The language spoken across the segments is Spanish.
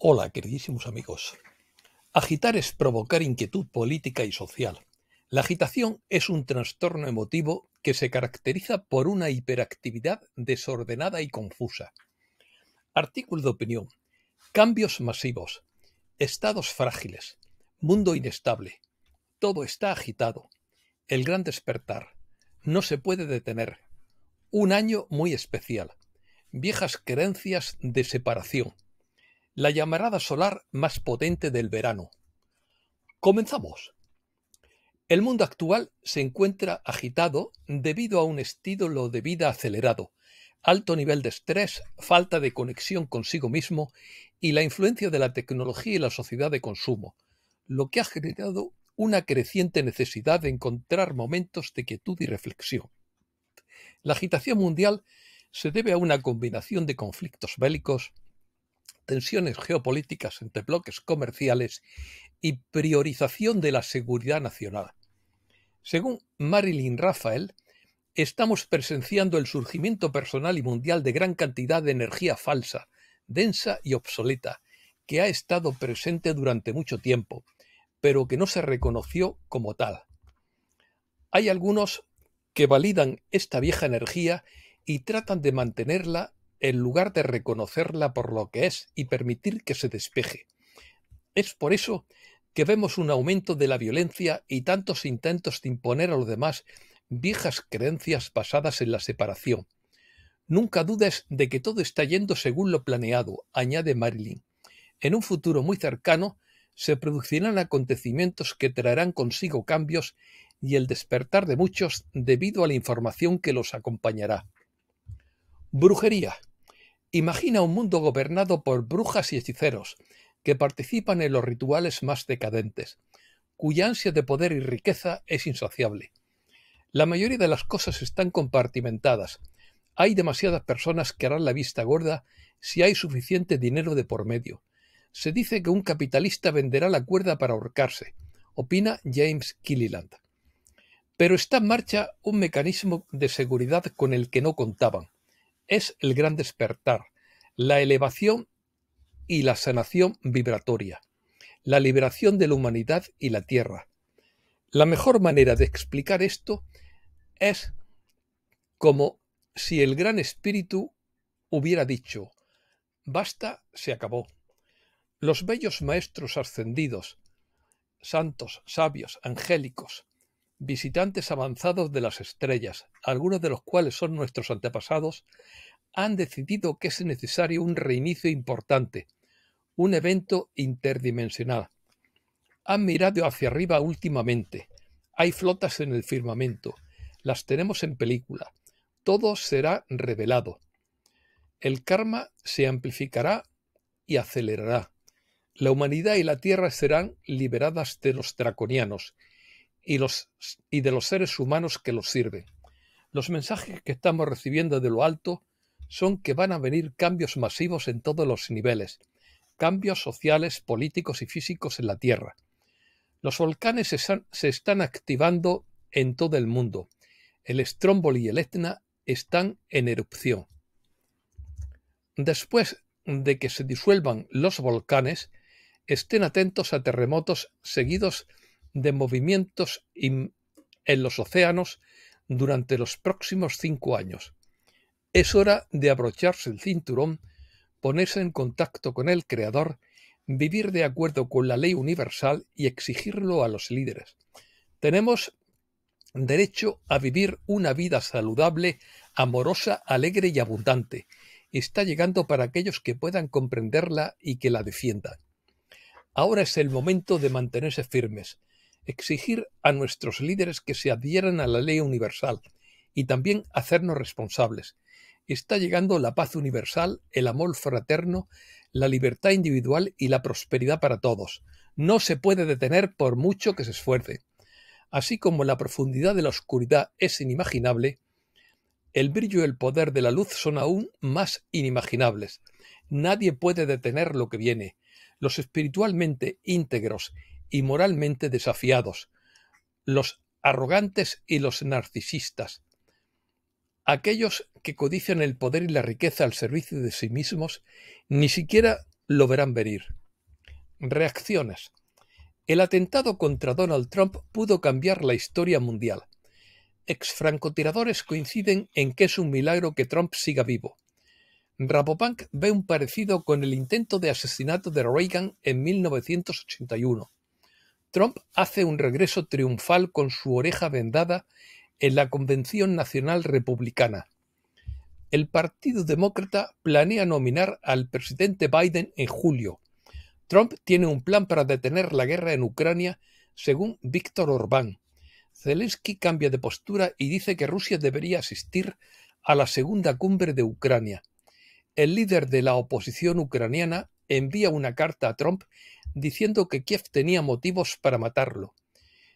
Hola, queridísimos amigos. Agitar es provocar inquietud política y social. La agitación es un trastorno emotivo que se caracteriza por una hiperactividad desordenada y confusa. Artículo de opinión. Cambios masivos. Estados frágiles. Mundo inestable. Todo está agitado. El gran despertar. No se puede detener. Un año muy especial. Viejas creencias de separación la llamarada solar más potente del verano. Comenzamos. El mundo actual se encuentra agitado debido a un estilo de vida acelerado, alto nivel de estrés, falta de conexión consigo mismo y la influencia de la tecnología y la sociedad de consumo, lo que ha generado una creciente necesidad de encontrar momentos de quietud y reflexión. La agitación mundial se debe a una combinación de conflictos bélicos, tensiones geopolíticas entre bloques comerciales y priorización de la seguridad nacional. Según Marilyn Rafael, estamos presenciando el surgimiento personal y mundial de gran cantidad de energía falsa, densa y obsoleta, que ha estado presente durante mucho tiempo, pero que no se reconoció como tal. Hay algunos que validan esta vieja energía y tratan de mantenerla en lugar de reconocerla por lo que es y permitir que se despeje. Es por eso que vemos un aumento de la violencia y tantos intentos de imponer a los demás viejas creencias basadas en la separación. Nunca dudes de que todo está yendo según lo planeado, añade Marilyn. En un futuro muy cercano se producirán acontecimientos que traerán consigo cambios y el despertar de muchos debido a la información que los acompañará. Brujería. Imagina un mundo gobernado por brujas y hechiceros, que participan en los rituales más decadentes, cuya ansia de poder y riqueza es insaciable. La mayoría de las cosas están compartimentadas. Hay demasiadas personas que harán la vista gorda si hay suficiente dinero de por medio. Se dice que un capitalista venderá la cuerda para ahorcarse, opina James Killiland. Pero está en marcha un mecanismo de seguridad con el que no contaban es el gran despertar, la elevación y la sanación vibratoria, la liberación de la humanidad y la tierra. La mejor manera de explicar esto es como si el gran espíritu hubiera dicho, basta, se acabó. Los bellos maestros ascendidos, santos, sabios, angélicos, visitantes avanzados de las estrellas, algunos de los cuales son nuestros antepasados, han decidido que es necesario un reinicio importante, un evento interdimensional. Han mirado hacia arriba últimamente. Hay flotas en el firmamento. Las tenemos en película. Todo será revelado. El karma se amplificará y acelerará. La humanidad y la Tierra serán liberadas de los draconianos y, de los seres humanos que los sirven. Los mensajes que estamos recibiendo de lo alto son que van a venir cambios masivos en todos los niveles, cambios sociales, políticos y físicos en la Tierra. Los volcanes se están, activando en todo el mundo. El Stromboli y el Etna están en erupción. Después de que se disuelvan los volcanes, estén atentos a terremotos seguidos de movimientos en los océanos durante los próximos cinco años. Es hora de abrocharse el cinturón, ponerse en contacto con el Creador, vivir de acuerdo con la ley universal y exigirlo a los líderes. Tenemos derecho a vivir una vida saludable, amorosa, alegre y abundante. Está llegando para aquellos que puedan comprenderla y que la defiendan. Ahora es el momento de mantenerse firmes, exigir a nuestros líderes que se adhieran a la ley universal y también hacernos responsables. Está llegando la paz universal, el amor fraterno, la libertad individual y la prosperidad para todos. No se puede detener por mucho que se esfuerce. Así como la profundidad de la oscuridad es inimaginable, el brillo y el poder de la luz son aún más inimaginables. Nadie puede detener lo que viene. Los espiritualmente íntegros y moralmente desafiados, los arrogantes y los narcisistas, aquellos que codician el poder y la riqueza al servicio de sí mismos, ni siquiera lo verán venir. Reacciones. El atentado contra Donald Trump pudo cambiar la historia mundial. Ex francotiradores coinciden en que es un milagro que Trump siga vivo. Rabobank ve un parecido con el intento de asesinato de Reagan en 1981. Trump hace un regreso triunfal con su oreja vendada en la Convención Nacional Republicana. El Partido Demócrata planea nominar al presidente Biden en julio. Trump tiene un plan para detener la guerra en Ucrania, según Víctor Orbán. Zelensky cambia de postura y dice que Rusia debería asistir a la segunda cumbre de Ucrania. El líder de la oposición ucraniana envía una carta a Trump diciendo que Kiev tenía motivos para matarlo.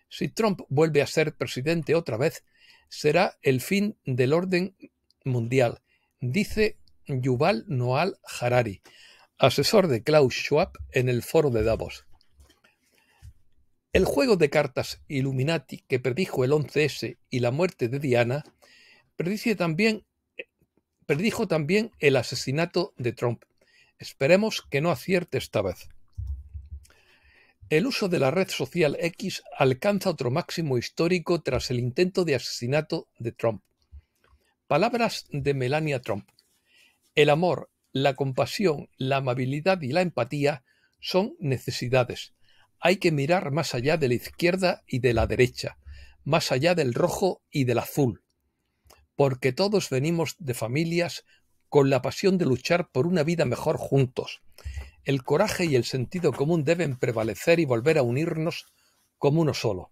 Si Trump vuelve a ser presidente otra vez, será el fin del orden mundial, dice Yuval Noal Harari, asesor de Klaus Schwab en el foro de Davos. El juego de cartas Illuminati que predijo el 11S y la muerte de Diana predijo también el asesinato de Trump. Esperemos que no acierte esta vez. El uso de la red social X alcanza otro máximo histórico tras el intento de asesinato de Trump. Palabras de Melania Trump. El amor, la compasión, la amabilidad y la empatía son necesidades. Hay que mirar más allá de la izquierda y de la derecha, más allá del rojo y del azul, porque todos venimos de familias con la pasión de luchar por una vida mejor juntos, el coraje y el sentido común deben prevalecer y volver a unirnos como uno solo.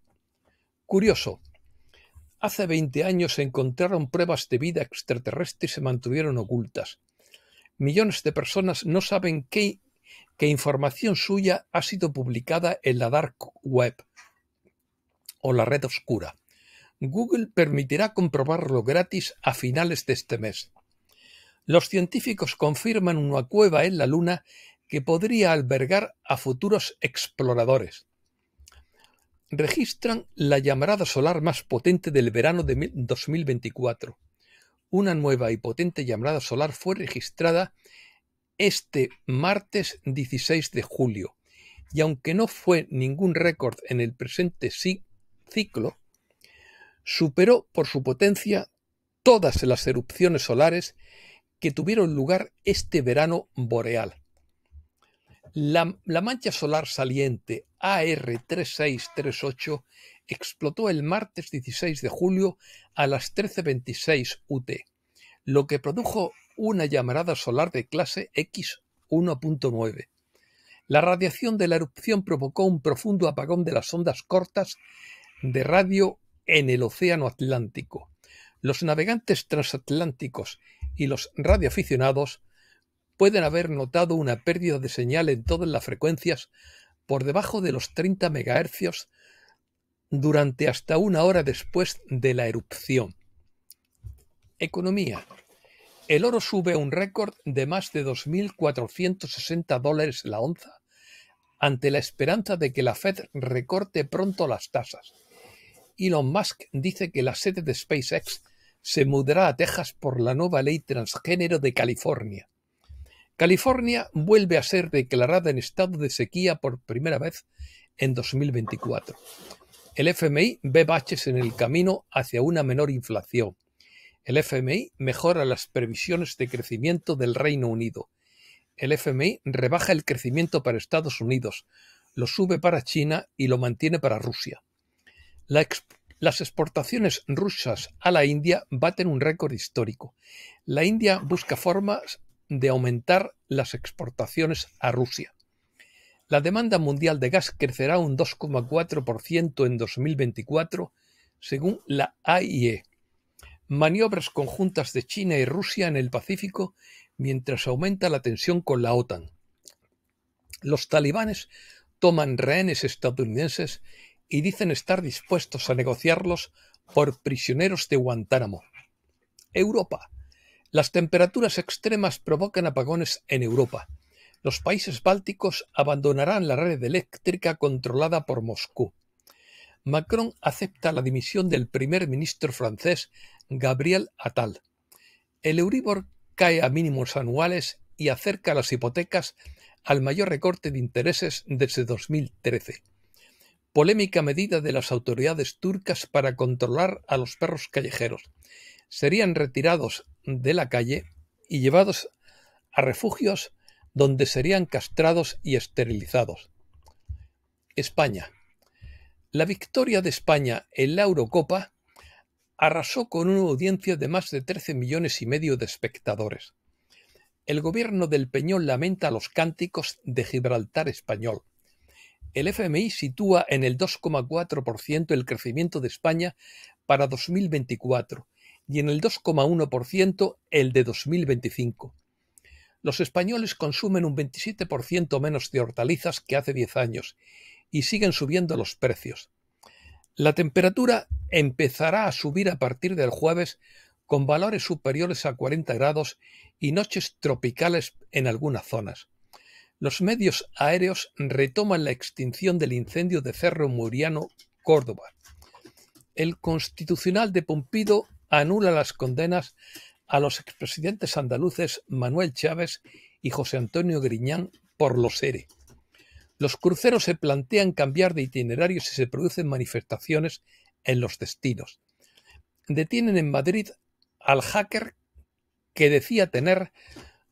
Curioso. Hace 20 años se encontraron pruebas de vida extraterrestre y se mantuvieron ocultas. Millones de personas no saben qué, qué información suya ha sido publicada en la Dark Web o la red oscura. Google permitirá comprobarlo gratis a finales de este mes. Los científicos confirman una cueva en la Luna que podría albergar a futuros exploradores. Registran la llamarada solar más potente del verano de 2024. Una nueva y potente llamarada solar fue registrada este martes 16 de julio, y aunque no fue ningún récord en el presente ciclo, superó por su potencia todas las erupciones solares que tuvieron lugar este verano boreal la, mancha solar saliente AR3638 explotó el martes 16 de julio a las 13.26 UT, lo que produjo una llamarada solar de clase X1.9. La radiación de la erupción provocó un profundo apagón de las ondas cortas de radio en el Océano Atlántico. Los navegantes transatlánticos y los radioaficionados pueden haber notado una pérdida de señal en todas las frecuencias por debajo de los 30 MHz durante hasta una hora después de la erupción. Economía. El oro sube a un récord de más de 2.460 dólares la onza ante la esperanza de que la Fed recorte pronto las tasas. Elon Musk dice que la sede de SpaceX se mudará a Texas por la nueva ley transgénero de California. California vuelve a ser declarada en estado de sequía por primera vez en 2024. El FMI ve baches en el camino hacia una menor inflación. El FMI mejora las previsiones de crecimiento del Reino Unido. El FMI rebaja el crecimiento para Estados Unidos, lo sube para China y lo mantiene para Rusia. las exportaciones rusas a la India baten un récord histórico. La India busca formas de aumentar las exportaciones a Rusia. La demanda mundial de gas crecerá un 2,4% en 2024, según la AIE. Maniobras conjuntas de China y Rusia en el Pacífico mientras aumenta la tensión con la OTAN. Los talibanes toman rehenes estadounidenses y dicen estar dispuestos a negociarlos por prisioneros de Guantánamo. Europa las temperaturas extremas provocan apagones en Europa. Los países bálticos abandonarán la red eléctrica controlada por Moscú. Macron acepta la dimisión del primer ministro francés Gabriel Attal. El Euribor cae a mínimos anuales y acerca las hipotecas al mayor recorte de intereses desde 2013. Polémica medida de las autoridades turcas para controlar a los perros callejeros. Serían retirados de la calle y llevados a refugios donde serían castrados y esterilizados. España. La victoria de España en la Eurocopa arrasó con una audiencia de más de 13 millones y medio de espectadores. El gobierno del Peñón lamenta los cánticos de Gibraltar español. El FMI sitúa en el 2,4% el crecimiento de España para 2024 y en el 2,1% el de 2025. Los españoles consumen un 27% menos de hortalizas que hace 10 años y siguen subiendo los precios. La temperatura empezará a subir a partir del jueves con valores superiores a 40 grados y noches tropicales en algunas zonas. Los medios aéreos retoman la extinción del incendio de Cerro Muriano, Córdoba. El constitucional de Pompido anula las condenas a los expresidentes andaluces Manuel Chávez y José Antonio Griñán por los ERE. Los cruceros se plantean cambiar de itinerario si se producen manifestaciones en los destinos. Detienen en Madrid al hacker que decía tener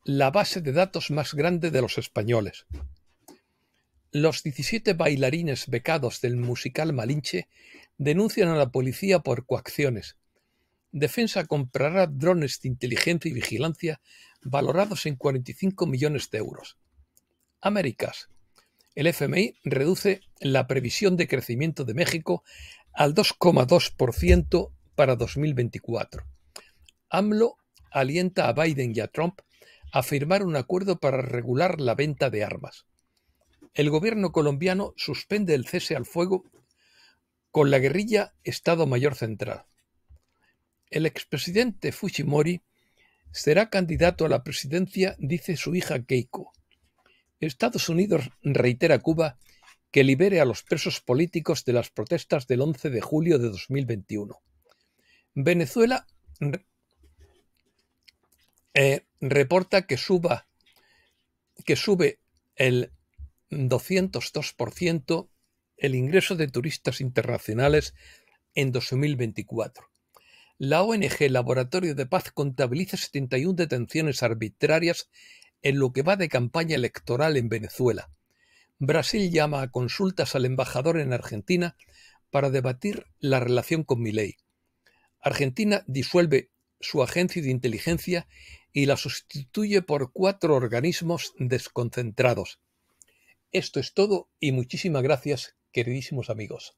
la base de datos más grande de los españoles. Los 17 bailarines becados del musical Malinche denuncian a la policía por coacciones. Defensa comprará drones de inteligencia y vigilancia valorados en 45 millones de euros. Américas. El FMI reduce la previsión de crecimiento de México al 2,2% para 2024. AMLO alienta a Biden y a Trump a firmar un acuerdo para regular la venta de armas. El gobierno colombiano suspende el cese al fuego con la guerrilla Estado Mayor Central. El expresidente Fujimori será candidato a la presidencia, dice su hija Keiko. Estados Unidos reitera a Cuba que libere a los presos políticos de las protestas del 11 de julio de 2021. Venezuela eh, reporta que, suba, que sube el 202% el ingreso de turistas internacionales en 2024. La ONG Laboratorio de Paz contabiliza 71 detenciones arbitrarias en lo que va de campaña electoral en Venezuela. Brasil llama a consultas al embajador en Argentina para debatir la relación con Milei. Argentina disuelve su agencia de inteligencia y la sustituye por cuatro organismos desconcentrados. Esto es todo y muchísimas gracias, queridísimos amigos.